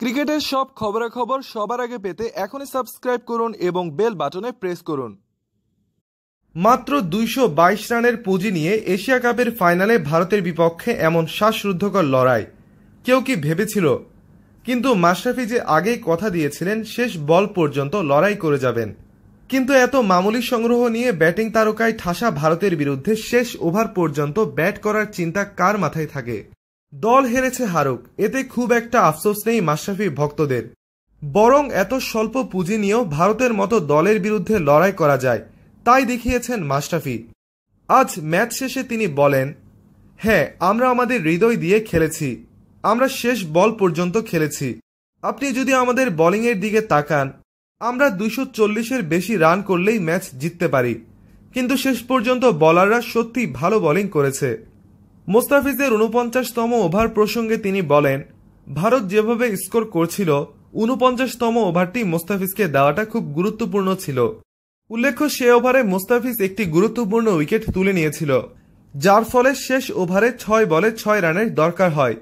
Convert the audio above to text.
ক্রিকেটের সব খবরাখবর সবার আগে পেতে এখনই সাবস্ক্রাইব করুন এবং বেল বাটনে প্রেস করুন মাত্র দুইশো বাইশ রানের পুঁজি নিয়ে এশিয়া কাপের ফাইনালে ভারতের বিপক্ষে এমন শ্বাসরুদ্ধকর লড়াই কেউ কি ভেবেছিল কিন্তু মাশরাফি যে আগেই কথা দিয়েছিলেন শেষ বল পর্যন্ত লড়াই করে যাবেন কিন্তু এত মামুলি সংগ্রহ নিয়ে ব্যাটিং তারকায় ঠাসা ভারতের বিরুদ্ধে শেষ ওভার পর্যন্ত ব্যাট করার চিন্তা কার মাথায় থাকে দল হেরেছে হারুক এতে খুব একটা আফসোস নেই মাশরাফি ভক্তদের বরং এত স্বল্প পুঁজি নিয়েও ভারতের মতো দলের বিরুদ্ধে লড়াই করা যায় তাই দেখিয়েছেন মাশরাফি আজ ম্যাচ শেষে তিনি বলেন হ্যাঁ আমরা আমাদের হৃদয় দিয়ে খেলেছি আমরা শেষ বল পর্যন্ত খেলেছি আপনি যদি আমাদের বোলিংয়ের দিকে তাকান আমরা দুশো চল্লিশের বেশি রান করলেই ম্যাচ জিততে পারি কিন্তু শেষ পর্যন্ত বলাররা সত্যি ভালো বোলিং করেছে মোস্তাফিজের উনপঞ্চাশতম ওভার প্রসঙ্গে তিনি বলেন ভারত যেভাবে স্কোর করছিল উনপঞ্চাশতম ওভারটি মোস্তাফিজকে দেওয়াটা খুব গুরুত্বপূর্ণ ছিল উল্লেখ্য সে ওভারে মোস্তাফিজ একটি গুরুত্বপূর্ণ উইকেট তুলে নিয়েছিল যার ফলে শেষ ওভারে ছয় বলে ছয় রানের দরকার হয়